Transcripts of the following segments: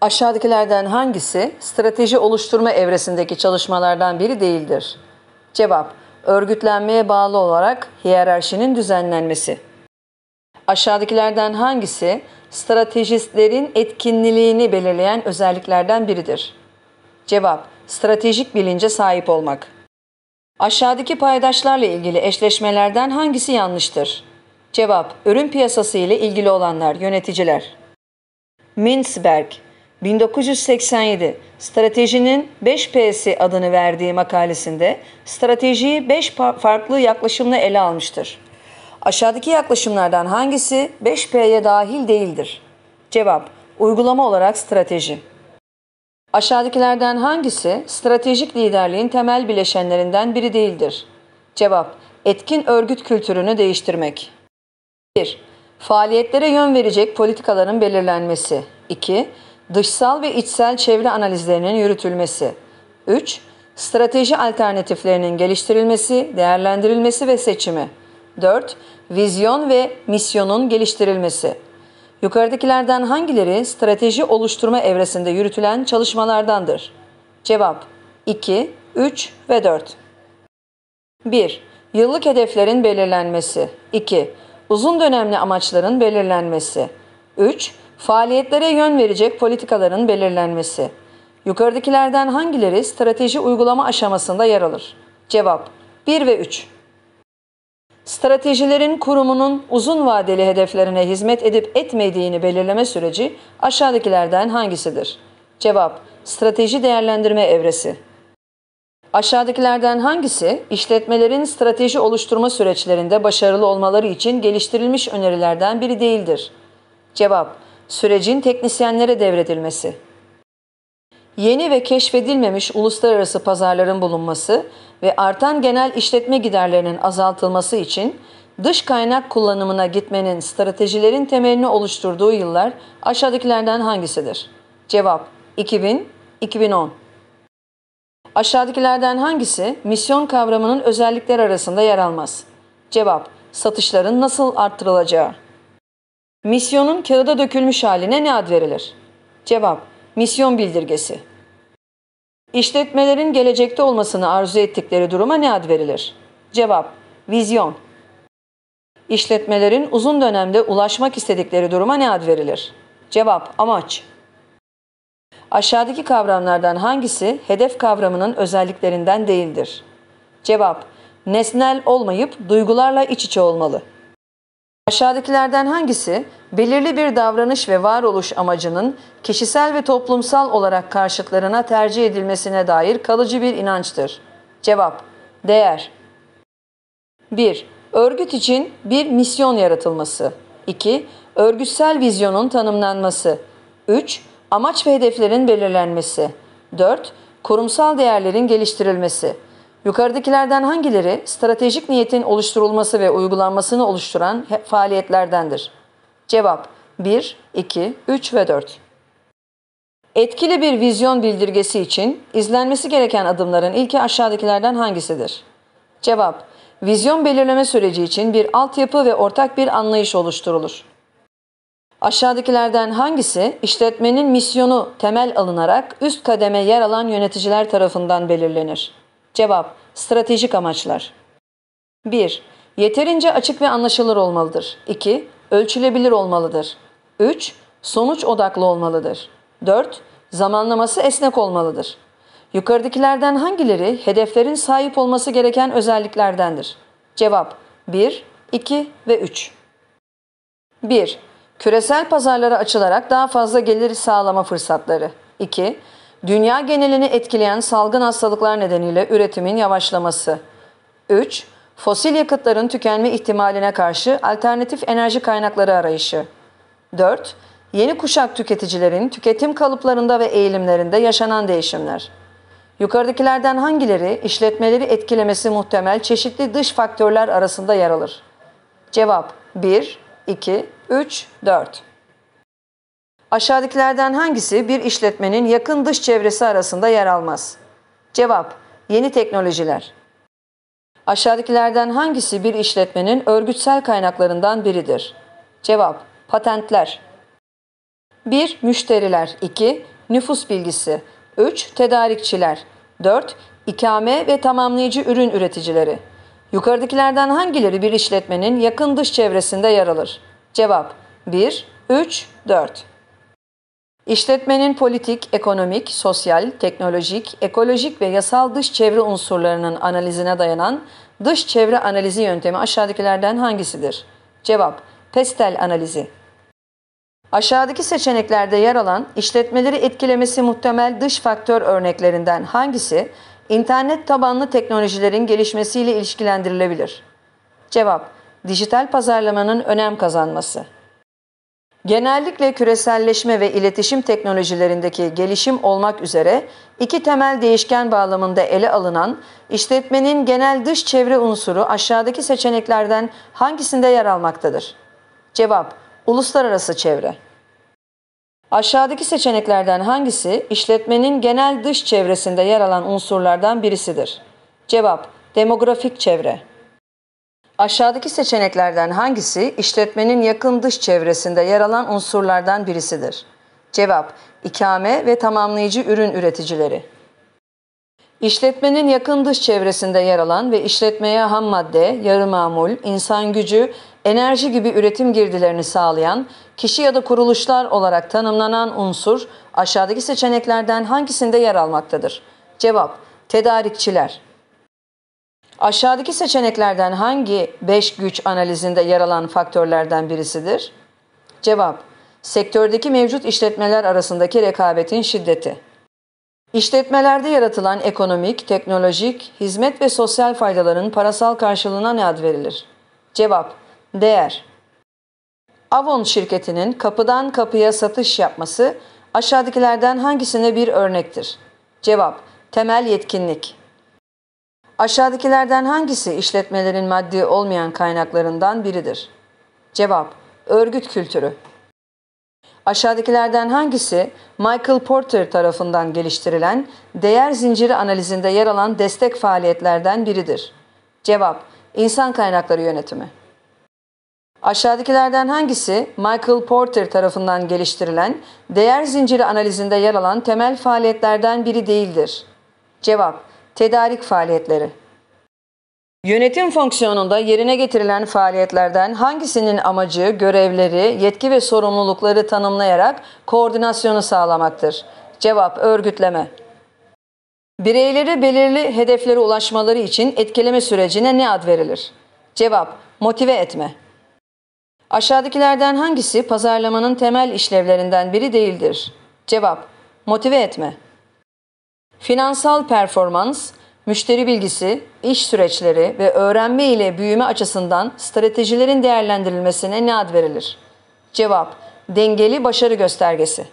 Aşağıdakilerden hangisi strateji oluşturma evresindeki çalışmalardan biri değildir? Cevap: Örgütlenmeye bağlı olarak hiyerarşinin düzenlenmesi. Aşağıdakilerden hangisi stratejistlerin etkinliğini belirleyen özelliklerden biridir? Cevap: Stratejik bilince sahip olmak. Aşağıdaki paydaşlarla ilgili eşleşmelerden hangisi yanlıştır? Cevap: Ürün piyasası ile ilgili olanlar, yöneticiler. Mintzberg 1987 Stratejinin 5P'si adını verdiği makalesinde stratejiyi 5 farklı yaklaşımla ele almıştır. Aşağıdaki yaklaşımlardan hangisi 5P'ye dahil değildir? Cevap: Uygulama olarak strateji. Aşağıdakilerden hangisi stratejik liderliğin temel bileşenlerinden biri değildir? Cevap: Etkin örgüt kültürünü değiştirmek. 1. Faaliyetlere yön verecek politikaların belirlenmesi. 2. Dışsal ve içsel çevre analizlerinin yürütülmesi. 3. Strateji alternatiflerinin geliştirilmesi, değerlendirilmesi ve seçimi. 4. Vizyon ve misyonun geliştirilmesi. Yukarıdakilerden hangileri strateji oluşturma evresinde yürütülen çalışmalardandır? Cevap 2, 3 ve 4. 1. Yıllık hedeflerin belirlenmesi. 2. Uzun dönemli amaçların belirlenmesi. 3. Faaliyetlere yön verecek politikaların belirlenmesi. Yukarıdakilerden hangileri strateji uygulama aşamasında yer alır? Cevap 1 ve 3. Stratejilerin kurumunun uzun vadeli hedeflerine hizmet edip etmediğini belirleme süreci aşağıdakilerden hangisidir? Cevap Strateji değerlendirme evresi. Aşağıdakilerden hangisi işletmelerin strateji oluşturma süreçlerinde başarılı olmaları için geliştirilmiş önerilerden biri değildir? Cevap sürecin teknisyenlere devredilmesi, yeni ve keşfedilmemiş uluslararası pazarların bulunması ve artan genel işletme giderlerinin azaltılması için dış kaynak kullanımına gitmenin stratejilerin temelini oluşturduğu yıllar aşağıdakilerden hangisidir? Cevap 2000-2010 Aşağıdakilerden hangisi misyon kavramının özellikler arasında yer almaz? Cevap satışların nasıl arttırılacağı Misyonun kağıda dökülmüş haline ne ad verilir? Cevap, misyon bildirgesi. İşletmelerin gelecekte olmasını arzu ettikleri duruma ne ad verilir? Cevap, vizyon. İşletmelerin uzun dönemde ulaşmak istedikleri duruma ne ad verilir? Cevap, amaç. Aşağıdaki kavramlardan hangisi hedef kavramının özelliklerinden değildir? Cevap, nesnel olmayıp duygularla iç içe olmalı. Aşağıdakilerden hangisi belirli bir davranış ve varoluş amacının kişisel ve toplumsal olarak karşıtlarına tercih edilmesine dair kalıcı bir inançtır? Cevap Değer 1. Örgüt için bir misyon yaratılması 2. Örgütsel vizyonun tanımlanması 3. Amaç ve hedeflerin belirlenmesi 4. Kurumsal değerlerin geliştirilmesi Yukarıdakilerden hangileri stratejik niyetin oluşturulması ve uygulanmasını oluşturan faaliyetlerdendir? Cevap 1, 2, 3 ve 4. Etkili bir vizyon bildirgesi için izlenmesi gereken adımların ilki aşağıdakilerden hangisidir? Cevap Vizyon belirleme süreci için bir altyapı ve ortak bir anlayış oluşturulur. Aşağıdakilerden hangisi işletmenin misyonu temel alınarak üst kademe yer alan yöneticiler tarafından belirlenir? Cevap Stratejik amaçlar 1. Yeterince açık ve anlaşılır olmalıdır. 2. Ölçülebilir olmalıdır. 3. Sonuç odaklı olmalıdır. 4. Zamanlaması esnek olmalıdır. Yukarıdakilerden hangileri hedeflerin sahip olması gereken özelliklerdendir? Cevap 1, 2 ve 3. 1. Küresel pazarlara açılarak daha fazla gelir sağlama fırsatları. 2. Dünya genelini etkileyen salgın hastalıklar nedeniyle üretimin yavaşlaması. 3. Fosil yakıtların tükenme ihtimaline karşı alternatif enerji kaynakları arayışı. 4. Yeni kuşak tüketicilerin tüketim kalıplarında ve eğilimlerinde yaşanan değişimler. Yukarıdakilerden hangileri işletmeleri etkilemesi muhtemel çeşitli dış faktörler arasında yer alır? Cevap 1, 2, 3, 4 Aşağıdakilerden hangisi bir işletmenin yakın dış çevresi arasında yer almaz? Cevap: Yeni teknolojiler. Aşağıdakilerden hangisi bir işletmenin örgütsel kaynaklarından biridir? Cevap: Patentler. 1. Müşteriler 2. Nüfus bilgisi 3. Tedarikçiler 4. İkame ve tamamlayıcı ürün üreticileri Yukarıdakilerden hangileri bir işletmenin yakın dış çevresinde yer alır? Cevap 1, 3, 4 İşletmenin politik, ekonomik, sosyal, teknolojik, ekolojik ve yasal dış çevre unsurlarının analizine dayanan dış çevre analizi yöntemi aşağıdakilerden hangisidir? Cevap: Pestel analizi. Aşağıdaki seçeneklerde yer alan işletmeleri etkilemesi muhtemel dış faktör örneklerinden hangisi internet tabanlı teknolojilerin gelişmesiyle ilişkilendirilebilir? Cevap: Dijital pazarlamanın önem kazanması. Genellikle küreselleşme ve iletişim teknolojilerindeki gelişim olmak üzere iki temel değişken bağlamında ele alınan işletmenin genel dış çevre unsuru aşağıdaki seçeneklerden hangisinde yer almaktadır? Cevap: Uluslararası çevre. Aşağıdaki seçeneklerden hangisi işletmenin genel dış çevresinde yer alan unsurlardan birisidir? Cevap: Demografik çevre. Aşağıdaki seçeneklerden hangisi işletmenin yakın dış çevresinde yer alan unsurlardan birisidir? Cevap: İkame ve tamamlayıcı ürün üreticileri. İşletmenin yakın dış çevresinde yer alan ve işletmeye ham madde, yarı mamul, insan gücü, enerji gibi üretim girdilerini sağlayan, kişi ya da kuruluşlar olarak tanımlanan unsur aşağıdaki seçeneklerden hangisinde yer almaktadır? Cevap: Tedarikçiler. Aşağıdaki seçeneklerden hangi 5 güç analizinde yer alan faktörlerden birisidir? Cevap Sektördeki mevcut işletmeler arasındaki rekabetin şiddeti. İşletmelerde yaratılan ekonomik, teknolojik, hizmet ve sosyal faydaların parasal karşılığına ne ad verilir? Cevap Değer Avon şirketinin kapıdan kapıya satış yapması aşağıdakilerden hangisine bir örnektir? Cevap Temel yetkinlik Aşağıdakilerden hangisi işletmelerin maddi olmayan kaynaklarından biridir? Cevap Örgüt kültürü Aşağıdakilerden hangisi Michael Porter tarafından geliştirilen değer zinciri analizinde yer alan destek faaliyetlerden biridir? Cevap İnsan kaynakları yönetimi. Aşağıdakilerden hangisi Michael Porter tarafından geliştirilen değer zinciri analizinde yer alan temel faaliyetlerden biri değildir? Cevap Tedarik faaliyetleri Yönetim fonksiyonunda yerine getirilen faaliyetlerden hangisinin amacı, görevleri, yetki ve sorumlulukları tanımlayarak koordinasyonu sağlamaktır? Cevap örgütleme. Bireyleri belirli hedeflere ulaşmaları için etkileme sürecine ne ad verilir? Cevap motive etme. Aşağıdakilerden hangisi pazarlamanın temel işlevlerinden biri değildir? Cevap motive etme. Finansal performans, müşteri bilgisi, iş süreçleri ve öğrenme ile büyüme açısından stratejilerin değerlendirilmesine ne ad verilir? Cevap, dengeli başarı göstergesi.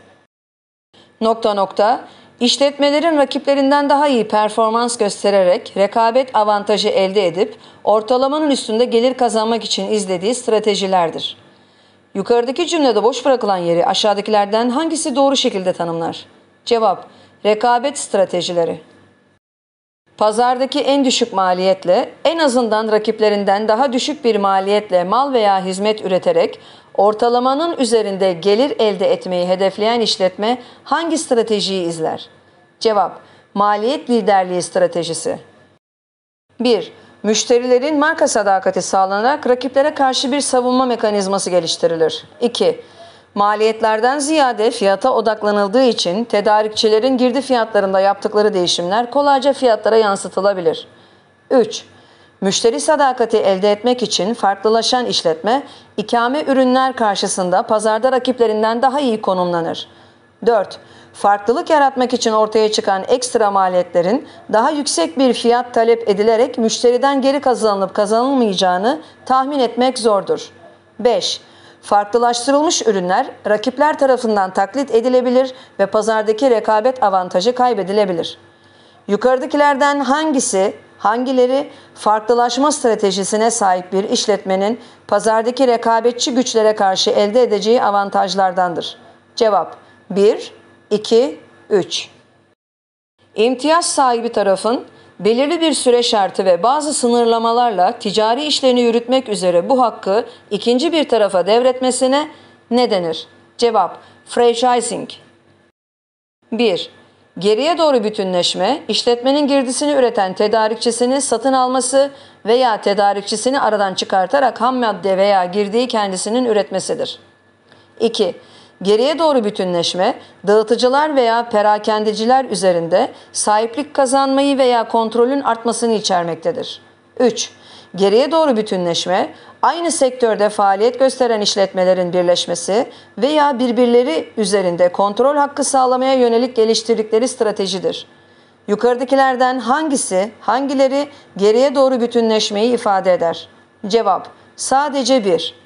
Nokta nokta, İşletmelerin rakiplerinden daha iyi performans göstererek rekabet avantajı elde edip ortalamanın üstünde gelir kazanmak için izlediği stratejilerdir. Yukarıdaki cümlede boş bırakılan yeri aşağıdakilerden hangisi doğru şekilde tanımlar? Cevap Rekabet stratejileri Pazardaki en düşük maliyetle, en azından rakiplerinden daha düşük bir maliyetle mal veya hizmet üreterek ortalamanın üzerinde gelir elde etmeyi hedefleyen işletme hangi stratejiyi izler? Cevap, maliyet liderliği stratejisi. 1. Müşterilerin marka sadakati sağlanarak rakiplere karşı bir savunma mekanizması geliştirilir. 2. Maliyetlerden ziyade fiyata odaklanıldığı için tedarikçilerin girdi fiyatlarında yaptıkları değişimler kolayca fiyatlara yansıtılabilir. 3. Müşteri sadakati elde etmek için farklılaşan işletme, ikame ürünler karşısında pazarda rakiplerinden daha iyi konumlanır. 4. Farklılık yaratmak için ortaya çıkan ekstra maliyetlerin daha yüksek bir fiyat talep edilerek müşteriden geri kazanılıp kazanılmayacağını tahmin etmek zordur. 5. Farklılaştırılmış ürünler rakipler tarafından taklit edilebilir ve pazardaki rekabet avantajı kaybedilebilir. Yukarıdakilerden hangisi, hangileri farklılaşma stratejisine sahip bir işletmenin pazardaki rekabetçi güçlere karşı elde edeceği avantajlardandır? Cevap 1, 2, 3. İmtiyaz sahibi tarafın belirli bir süre şartı ve bazı sınırlamalarla ticari işlerini yürütmek üzere bu hakkı ikinci bir tarafa devretmesine ne denir? Cevap, franchising. 1. Geriye doğru bütünleşme, işletmenin girdisini üreten tedarikçisini satın alması veya tedarikçisini aradan çıkartarak ham madde veya girdiği kendisinin üretmesidir. 2 geriye doğru bütünleşme, dağıtıcılar veya perakendeciler üzerinde sahiplik kazanmayı veya kontrolün artmasını içermektedir. 3. Geriye doğru bütünleşme, aynı sektörde faaliyet gösteren işletmelerin birleşmesi veya birbirleri üzerinde kontrol hakkı sağlamaya yönelik geliştirdikleri stratejidir. Yukarıdakilerden hangisi, hangileri geriye doğru bütünleşmeyi ifade eder? Cevap, sadece bir.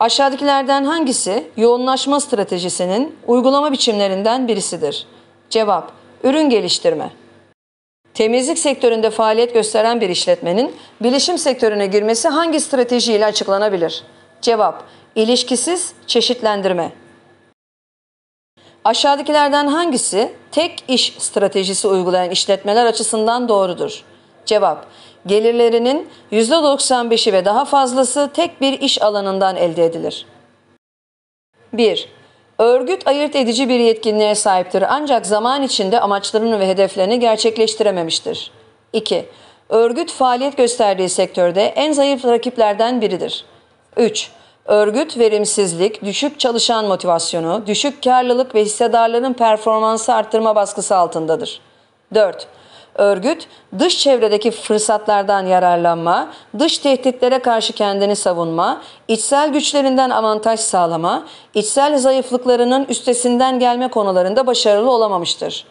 Aşağıdakilerden hangisi yoğunlaşma stratejisinin uygulama biçimlerinden birisidir? Cevap, ürün geliştirme. Temizlik sektöründe faaliyet gösteren bir işletmenin bilişim sektörüne girmesi hangi stratejiyle açıklanabilir? Cevap, ilişkisiz çeşitlendirme. Aşağıdakilerden hangisi tek iş stratejisi uygulayan işletmeler açısından doğrudur? Cevap, gelirlerinin %95'i ve daha fazlası tek bir iş alanından elde edilir. 1. Örgüt ayırt edici bir yetkinliğe sahiptir ancak zaman içinde amaçlarını ve hedeflerini gerçekleştirememiştir. 2. Örgüt faaliyet gösterdiği sektörde en zayıf rakiplerden biridir. 3. Örgüt verimsizlik, düşük çalışan motivasyonu, düşük karlılık ve hissedarların performansı arttırma baskısı altındadır. 4. Örgüt, dış çevredeki fırsatlardan yararlanma, dış tehditlere karşı kendini savunma, içsel güçlerinden avantaj sağlama, içsel zayıflıklarının üstesinden gelme konularında başarılı olamamıştır.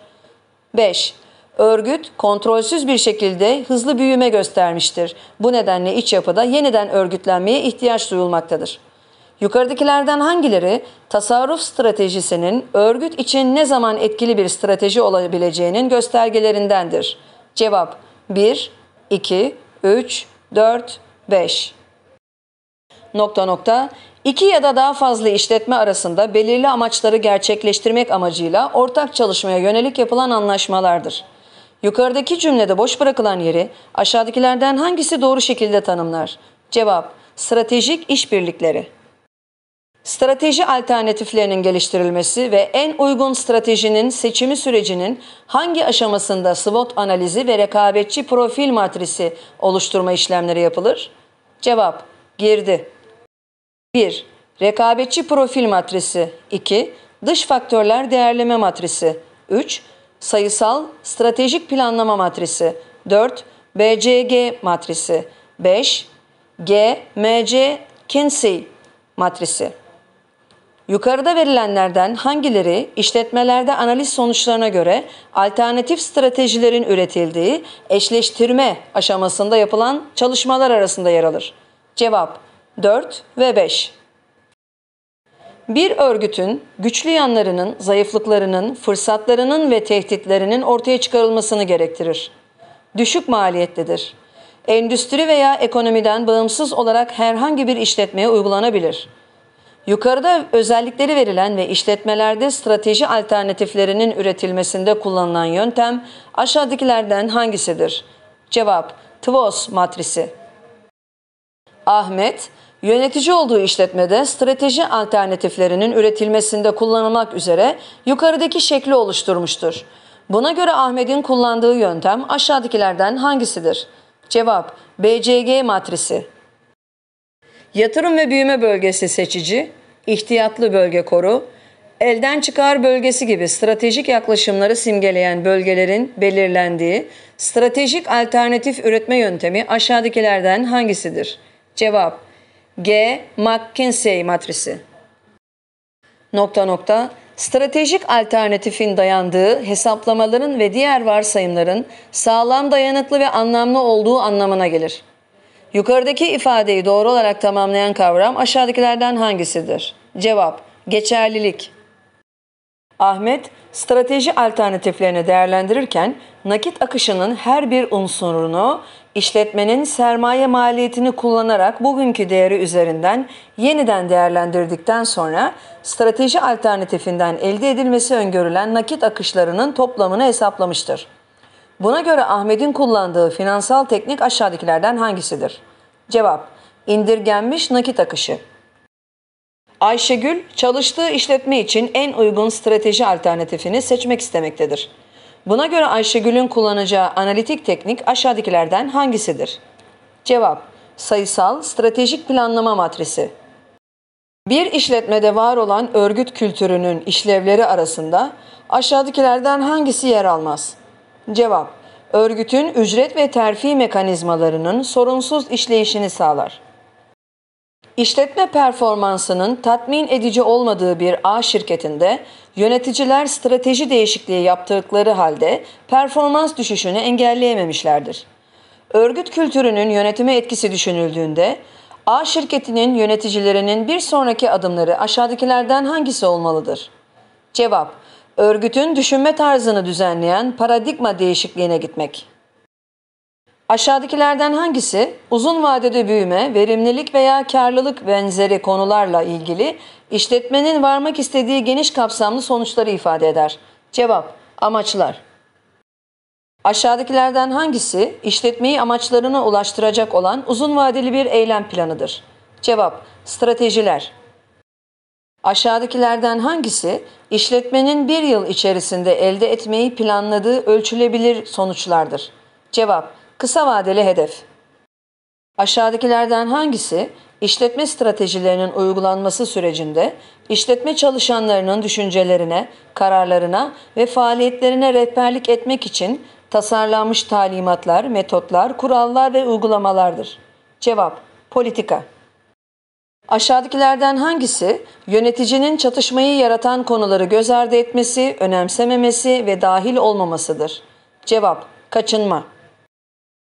5. Örgüt kontrolsüz bir şekilde hızlı büyüme göstermiştir. Bu nedenle iç yapıda yeniden örgütlenmeye ihtiyaç duyulmaktadır. Yukarıdakilerden hangileri tasarruf stratejisinin örgüt için ne zaman etkili bir strateji olabileceğinin göstergelerindendir? Cevap 1, 2, 3, 4, 5. Nokta nokta İki ya da daha fazla işletme arasında belirli amaçları gerçekleştirmek amacıyla ortak çalışmaya yönelik yapılan anlaşmalardır. Yukarıdaki cümlede boş bırakılan yeri aşağıdakilerden hangisi doğru şekilde tanımlar? Cevap, stratejik işbirlikleri. Strateji alternatiflerinin geliştirilmesi ve en uygun stratejinin seçimi sürecinin hangi aşamasında SWOT analizi ve rekabetçi profil matrisi oluşturma işlemleri yapılır? Cevap: Girdi. 1. Rekabetçi profil matrisi 2. Dış faktörler değerleme matrisi 3. Sayısal stratejik planlama matrisi 4. BCG matrisi 5. GMC Kinsey matrisi Yukarıda verilenlerden hangileri işletmelerde analiz sonuçlarına göre alternatif stratejilerin üretildiği eşleştirme aşamasında yapılan çalışmalar arasında yer alır? Cevap 4 ve 5. Bir örgütün güçlü yanlarının, zayıflıklarının, fırsatlarının ve tehditlerinin ortaya çıkarılmasını gerektirir. Düşük maliyetlidir. Endüstri veya ekonomiden bağımsız olarak herhangi bir işletmeye uygulanabilir. Yukarıda özellikleri verilen ve işletmelerde strateji alternatiflerinin üretilmesinde kullanılan yöntem aşağıdakilerden hangisidir? Cevap TVOS matrisi. Ahmet, yönetici olduğu işletmede strateji alternatiflerinin üretilmesinde kullanılmak üzere yukarıdaki şekli oluşturmuştur. Buna göre Ahmet'in kullandığı yöntem aşağıdakilerden hangisidir? Cevap BCG matrisi. Yatırım ve büyüme bölgesi seçici, ihtiyatlı bölge koru, elden çıkar bölgesi gibi stratejik yaklaşımları simgeleyen bölgelerin belirlendiği stratejik alternatif üretme yöntemi aşağıdakilerden hangisidir? Cevap G. McKinsey matrisi. Nokta nokta Stratejik alternatifin dayandığı hesaplamaların ve diğer varsayımların sağlam, dayanıklı ve anlamlı olduğu anlamına gelir. Yukarıdaki ifadeyi doğru olarak tamamlayan kavram aşağıdakilerden hangisidir? Cevap, geçerlilik. Ahmet, strateji alternatiflerini değerlendirirken nakit akışının her bir unsurunu işletmenin sermaye maliyetini kullanarak bugünkü değeri üzerinden yeniden değerlendirdikten sonra strateji alternatifinden elde edilmesi öngörülen nakit akışlarının toplamını hesaplamıştır. Buna göre Ahmet'in kullandığı finansal teknik aşağıdakilerden hangisidir? Cevap, indirgenmiş nakit akışı. Ayşegül, çalıştığı işletme için en uygun strateji alternatifini seçmek istemektedir. Buna göre Ayşegül'ün kullanacağı analitik teknik aşağıdakilerden hangisidir? Cevap, sayısal stratejik planlama matrisi. Bir işletmede var olan örgüt kültürünün işlevleri arasında aşağıdakilerden hangisi yer almaz? Cevap Örgütün ücret ve terfi mekanizmalarının sorunsuz işleyişini sağlar. İşletme performansının tatmin edici olmadığı bir A şirketinde yöneticiler strateji değişikliği yaptıkları halde performans düşüşünü engelleyememişlerdir. Örgüt kültürünün yönetime etkisi düşünüldüğünde A şirketinin yöneticilerinin bir sonraki adımları aşağıdakilerden hangisi olmalıdır? Cevap örgütün düşünme tarzını düzenleyen paradigma değişikliğine gitmek. Aşağıdakilerden hangisi uzun vadede büyüme, verimlilik veya karlılık benzeri konularla ilgili işletmenin varmak istediği geniş kapsamlı sonuçları ifade eder? Cevap: Amaçlar. Aşağıdakilerden hangisi işletmeyi amaçlarına ulaştıracak olan uzun vadeli bir eylem planıdır? Cevap: Stratejiler. Aşağıdakilerden hangisi işletmenin bir yıl içerisinde elde etmeyi planladığı ölçülebilir sonuçlardır? Cevap Kısa vadeli hedef Aşağıdakilerden hangisi işletme stratejilerinin uygulanması sürecinde işletme çalışanlarının düşüncelerine, kararlarına ve faaliyetlerine rehberlik etmek için tasarlanmış talimatlar, metotlar, kurallar ve uygulamalardır? Cevap Politika Aşağıdakilerden hangisi yöneticinin çatışmayı yaratan konuları göz ardı etmesi, önemsememesi ve dahil olmamasıdır? Cevap: Kaçınma.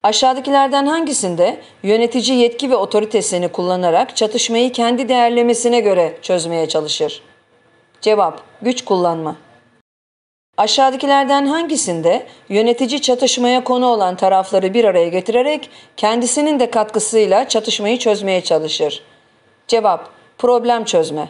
Aşağıdakilerden hangisinde yönetici yetki ve otoritesini kullanarak çatışmayı kendi değerlemesine göre çözmeye çalışır? Cevap: Güç kullanma. Aşağıdakilerden hangisinde yönetici çatışmaya konu olan tarafları bir araya getirerek kendisinin de katkısıyla çatışmayı çözmeye çalışır? Cevap problem çözme.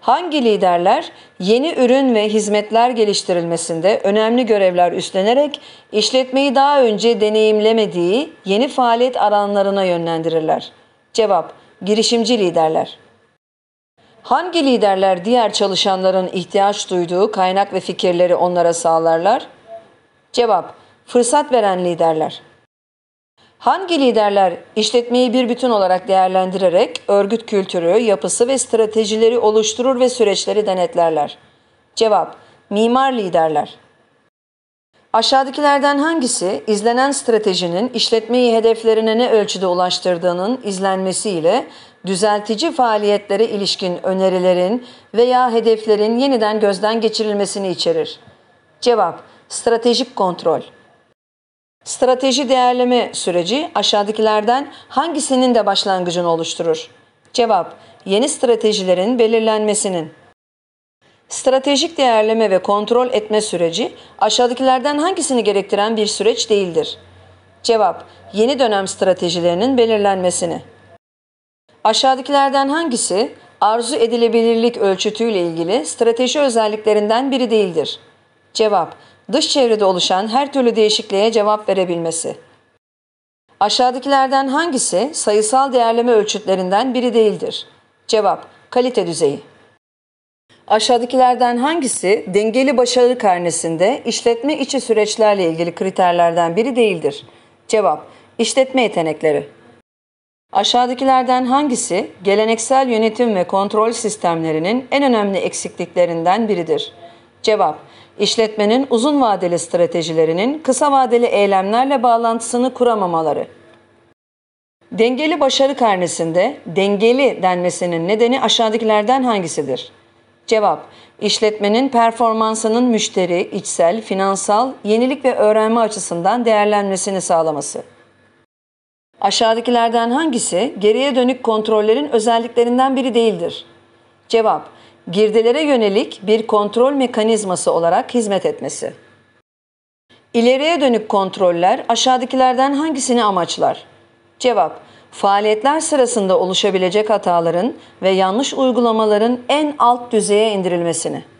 Hangi liderler yeni ürün ve hizmetler geliştirilmesinde önemli görevler üstlenerek işletmeyi daha önce deneyimlemediği yeni faaliyet alanlarına yönlendirirler? Cevap girişimci liderler. Hangi liderler diğer çalışanların ihtiyaç duyduğu kaynak ve fikirleri onlara sağlarlar? Cevap fırsat veren liderler. Hangi liderler işletmeyi bir bütün olarak değerlendirerek örgüt kültürü, yapısı ve stratejileri oluşturur ve süreçleri denetlerler? Cevap: Mimar liderler. Aşağıdakilerden hangisi izlenen stratejinin işletmeyi hedeflerine ne ölçüde ulaştırdığının izlenmesiyle düzeltici faaliyetlere ilişkin önerilerin veya hedeflerin yeniden gözden geçirilmesini içerir? Cevap: Stratejik kontrol. Strateji değerleme süreci aşağıdakilerden hangisinin de başlangıcını oluşturur? Cevap, yeni stratejilerin belirlenmesinin. Stratejik değerleme ve kontrol etme süreci aşağıdakilerden hangisini gerektiren bir süreç değildir? Cevap, yeni dönem stratejilerinin belirlenmesini. Aşağıdakilerden hangisi arzu edilebilirlik ölçütüyle ilgili strateji özelliklerinden biri değildir? Cevap, dış çevrede oluşan her türlü değişikliğe cevap verebilmesi. Aşağıdakilerden hangisi sayısal değerleme ölçütlerinden biri değildir? Cevap, kalite düzeyi. Aşağıdakilerden hangisi dengeli başarı karnesinde işletme içi süreçlerle ilgili kriterlerden biri değildir? Cevap, işletme yetenekleri. Aşağıdakilerden hangisi geleneksel yönetim ve kontrol sistemlerinin en önemli eksikliklerinden biridir? Cevap, İşletmenin uzun vadeli stratejilerinin kısa vadeli eylemlerle bağlantısını kuramamaları. Dengeli başarı karnesinde dengeli denmesinin nedeni aşağıdakilerden hangisidir? Cevap, işletmenin performansının müşteri, içsel, finansal, yenilik ve öğrenme açısından değerlenmesini sağlaması. Aşağıdakilerden hangisi geriye dönük kontrollerin özelliklerinden biri değildir? Cevap, Girdilere yönelik bir kontrol mekanizması olarak hizmet etmesi. İleriye dönük kontroller aşağıdakilerden hangisini amaçlar? Cevap Faaliyetler sırasında oluşabilecek hataların ve yanlış uygulamaların en alt düzeye indirilmesini.